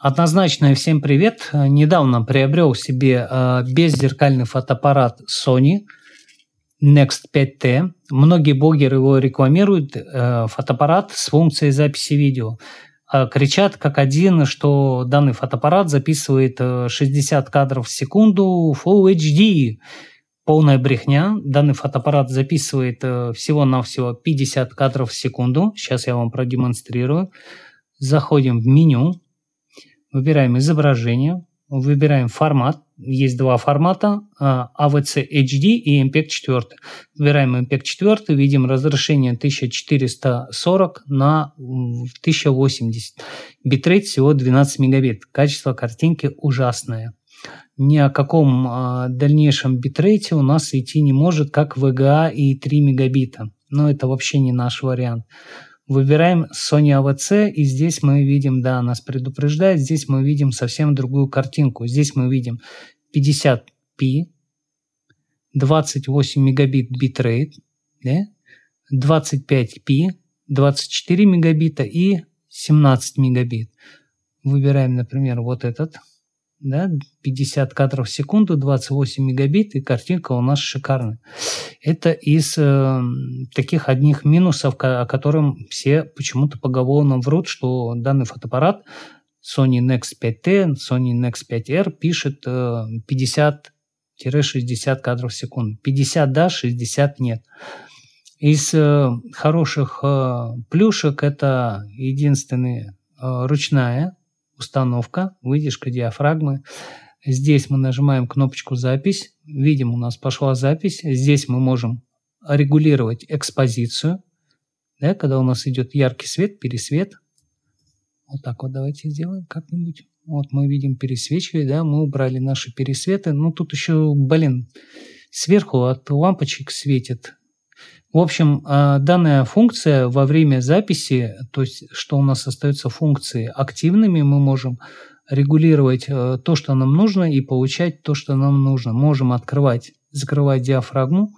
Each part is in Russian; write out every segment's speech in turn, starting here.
Однозначно всем привет. Недавно приобрел себе а, беззеркальный фотоаппарат Sony Next 5T. Многие блогеры его рекламируют. Э, фотоаппарат с функцией записи видео. А, кричат как один, что данный фотоаппарат записывает 60 э, кадров в секунду Full HD. Полная брехня. Данный фотоаппарат записывает э, всего-навсего 50 кадров в секунду. Сейчас я вам продемонстрирую. Заходим в меню выбираем изображение, выбираем формат. Есть два формата, AVC а, HD а и MPEG 4. Выбираем MPEG 4, видим разрешение 1440 на 1080. Битрейт всего 12 мегабит. Качество картинки ужасное. Ни о каком а, дальнейшем битрейте у нас идти не может, как VGA и 3 мегабита. Но это вообще не наш вариант. Выбираем Sony AVC, и здесь мы видим, да, нас предупреждает, здесь мы видим совсем другую картинку. Здесь мы видим 50p, 28 мегабит битрейт, да? 25p, 24 мегабита и 17 мегабит. Выбираем, например, вот этот – да, 50 кадров в секунду, 28 мегабит, и картинка у нас шикарная. Это из э, таких одних минусов, о котором все почему-то поголовно врут, что данный фотоаппарат Sony Nex 5T, Sony Nex 5R пишет э, 50-60 кадров в секунду. 50 да, 60 нет. Из э, хороших э, плюшек это единственная э, ручная установка, выдержка диафрагмы. Здесь мы нажимаем кнопочку «Запись». Видим, у нас пошла запись. Здесь мы можем регулировать экспозицию. Да, когда у нас идет яркий свет, пересвет. Вот так вот давайте сделаем как-нибудь. Вот мы видим пересвечивание, да, мы убрали наши пересветы. Ну, тут еще, блин, сверху от лампочек светит в общем, а, данная функция во время записи, то есть что у нас остаются функции активными, мы можем регулировать э, то, что нам нужно, и получать то, что нам нужно. Можем открывать, закрывать диафрагму,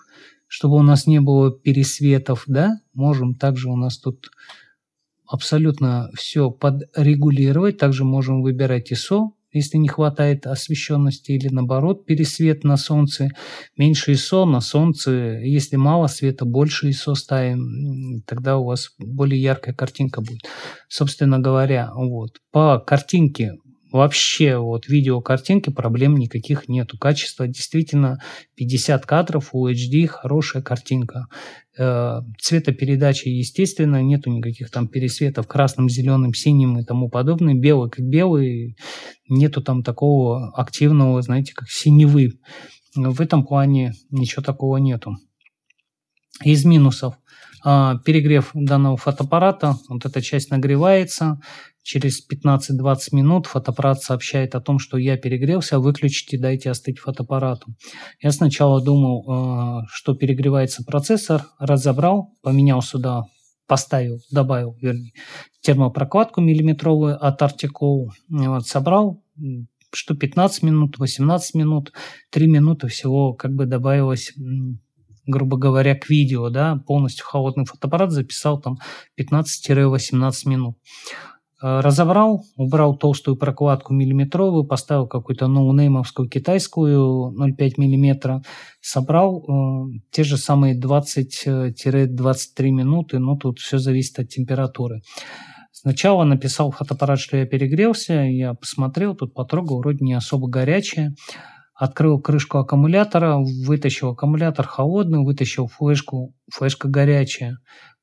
чтобы у нас не было пересветов, да, можем также у нас тут абсолютно все подрегулировать, также можем выбирать ISO, если не хватает освещенности, или наоборот, пересвет на солнце, меньше ИСО, на солнце, если мало света, больше ИСО ставим, тогда у вас более яркая картинка будет. Собственно говоря, вот. По картинке вообще вот видео картинки проблем никаких нету. Качество действительно 50 кадров, у HD хорошая картинка. Э, цветопередачи, естественно, нету никаких там пересветов красным, зеленым, синим и тому подобное. Белый как белый, нету там такого активного, знаете, как синевы. В этом плане ничего такого нету. Из минусов а, – перегрев данного фотоаппарата, вот эта часть нагревается, Через 15-20 минут фотоаппарат сообщает о том, что я перегрелся, выключите, дайте остыть фотоаппарату. Я сначала думал, э, что перегревается процессор, разобрал, поменял сюда, поставил, добавил, вернее, термопрокладку миллиметровую от Article, вот, собрал, что 15 минут, 18 минут, 3 минуты всего как бы добавилось грубо говоря, к видео, да, полностью холодный фотоаппарат записал там 15-18 минут. Э, разобрал, убрал толстую прокладку миллиметровую, поставил какую-то ноунеймовскую китайскую 0,5 миллиметра, собрал э, те же самые 20-23 э, минуты, но тут все зависит от температуры. Сначала написал фотоаппарат, что я перегрелся, я посмотрел, тут потрогал, вроде не особо горячее. Открыл крышку аккумулятора, вытащил аккумулятор холодный, вытащил флешку, флешка горячая.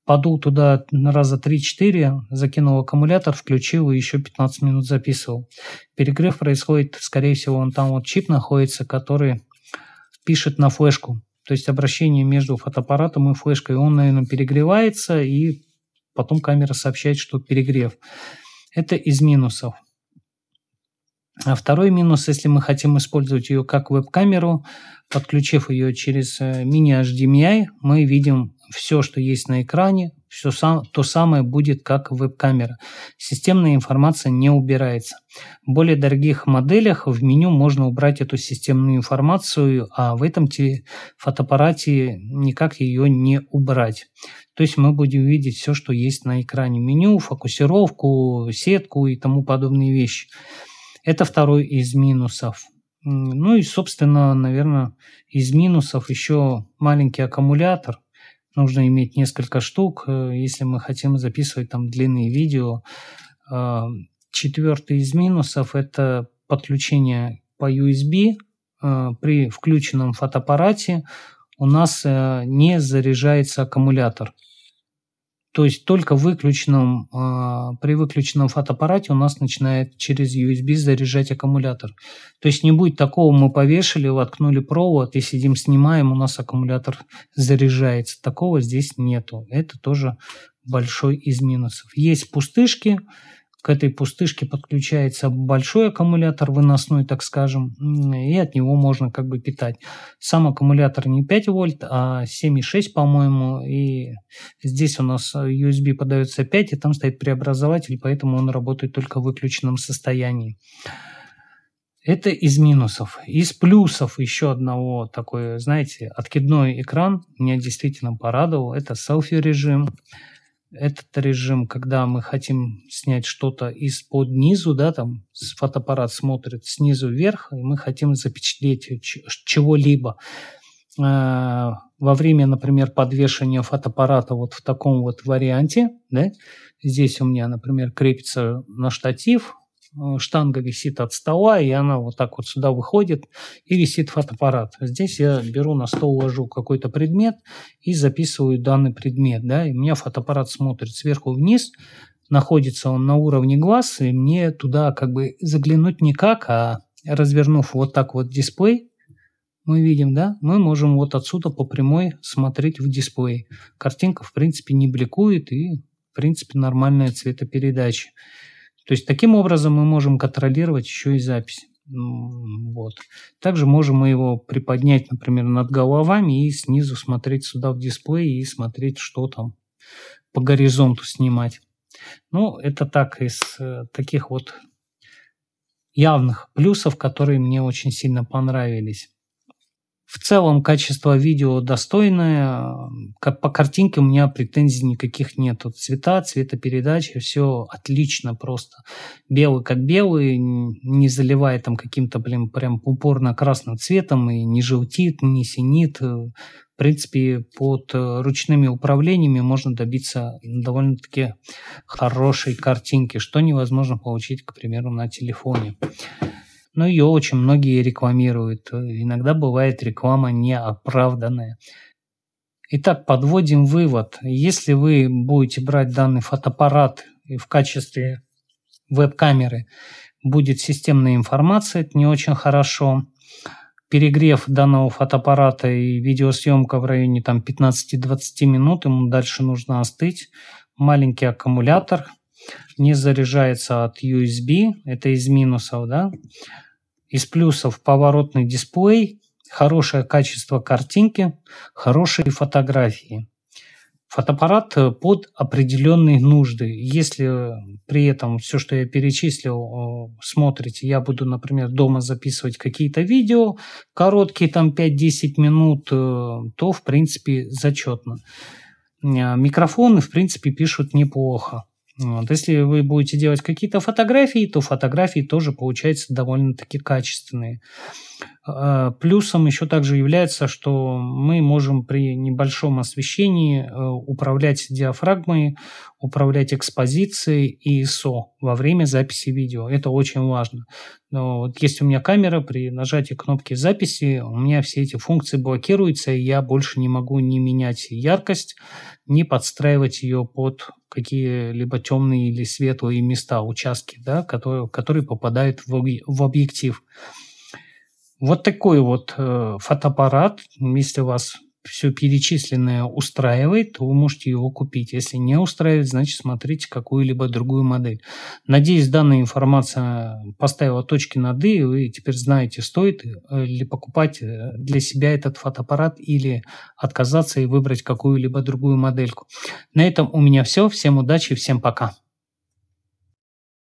Подул туда раза 3-4, закинул аккумулятор, включил и еще 15 минут записывал. Перегрев происходит, скорее всего, он там вот чип находится, который пишет на флешку. То есть обращение между фотоаппаратом и флешкой. Он, наверное, перегревается, и потом камера сообщает, что перегрев. Это из минусов. А второй минус, если мы хотим использовать ее как веб-камеру, подключив ее через э, мини-HDMI, эм мы видим все, что есть на экране, все сам, то самое будет, как веб-камера. Системная информация не убирается. В более дорогих моделях в меню можно убрать эту системную информацию, а в этом фотоаппарате никак ее не убрать. То есть мы будем видеть все, что есть на экране. Меню, фокусировку, сетку и тому подобные вещи. Это второй из минусов. Ну и, собственно, наверное, из минусов еще маленький аккумулятор – нужно иметь несколько штук, э, если мы хотим записывать там длинные видео. А, Четвертый из минусов – это подключение по USB а, при включенном фотоаппарате у нас э, не заряжается аккумулятор. То есть только выключенном, э, при выключенном фотоаппарате у нас начинает через USB заряжать аккумулятор. То есть не будет такого, мы повешали, воткнули провод и сидим снимаем, у нас аккумулятор заряжается. Такого здесь нету. Это тоже большой из минусов. Есть пустышки, к этой пустышке подключается большой аккумулятор, выносной, так скажем, и от него можно как бы питать. Сам аккумулятор не 5 вольт, а 7,6, по-моему, и здесь у нас USB подается 5, и там стоит преобразователь, поэтому он работает только в выключенном состоянии. Это из минусов. Из плюсов еще одного такой, знаете, откидной экран меня действительно порадовал. Это селфи-режим этот режим, когда мы хотим снять что-то из-под низу, да, там фотоаппарат смотрит снизу вверх, и мы хотим запечатлеть чего-либо. А, во время, например, подвешивания фотоаппарата вот в таком вот варианте, да, здесь у меня, например, крепится на штатив, Э, штанга висит от стола, и она вот так вот сюда выходит, и висит фотоаппарат. Здесь я беру на стол, ложу какой-то предмет и записываю данный предмет, да, и у меня фотоаппарат смотрит сверху вниз, находится он на уровне глаз, и мне туда как бы заглянуть никак, а развернув вот так вот дисплей, мы видим, да, мы можем вот отсюда по прямой смотреть в дисплей. Картинка, в принципе, не бликует и, в принципе, нормальная цветопередача. То есть таким образом мы можем контролировать еще и запись. Вот. Также можем мы его приподнять, например, над головами и снизу смотреть сюда в дисплей и смотреть, что там по горизонту снимать. Ну, это так из э, таких вот явных плюсов, которые мне очень сильно понравились. В целом качество видео достойное. По картинке у меня претензий никаких нет. Цвета, цветопередачи, все отлично просто. Белый как белый, не заливая там каким-то, блин, прям упорно красным цветом и не желтит, не синит. В принципе, под э, ручными управлениями можно добиться довольно-таки хорошей картинки, что невозможно получить, к примеру, на телефоне но ну, ее очень многие рекламируют. Иногда бывает реклама неоправданная. Итак, подводим вывод. Если вы будете брать данный фотоаппарат и в качестве веб-камеры будет системная информация, это не очень хорошо. Перегрев данного фотоаппарата и видеосъемка в районе там, 15-20 минут, ему дальше нужно остыть. Маленький аккумулятор не заряжается от USB, это из минусов, да. Из плюсов поворотный дисплей, хорошее качество картинки, хорошие фотографии. Фотоаппарат э, под определенные нужды. Если э, при этом все, что я перечислил, э, смотрите, я буду, например, дома записывать какие-то видео, короткие там 5-10 минут, то, в принципе, зачетно. Микрофоны, в принципе, пишут неплохо. Вот. Если вы будете делать какие-то фотографии, то фотографии тоже получаются довольно-таки качественные. А, плюсом еще также является, что мы можем при небольшом освещении э, управлять диафрагмой, управлять экспозицией и ISO во время записи видео. Это очень важно. Но вот есть у меня камера, при нажатии кнопки записи у меня все эти функции блокируются, и я больше не могу ни менять яркость, ни подстраивать ее под какие-либо темные или светлые места, участки, да, которые, которые попадают в объектив. Вот такой вот э, фотоаппарат, если вас все перечисленное устраивает, то вы можете его купить. Если не устраивает, значит смотрите какую-либо другую модель. Надеюсь, данная информация поставила точки над «и», и вы теперь знаете, стоит э, ли покупать э, для себя этот фотоаппарат или отказаться и выбрать какую-либо другую модельку. На этом у меня все. Всем удачи, всем пока.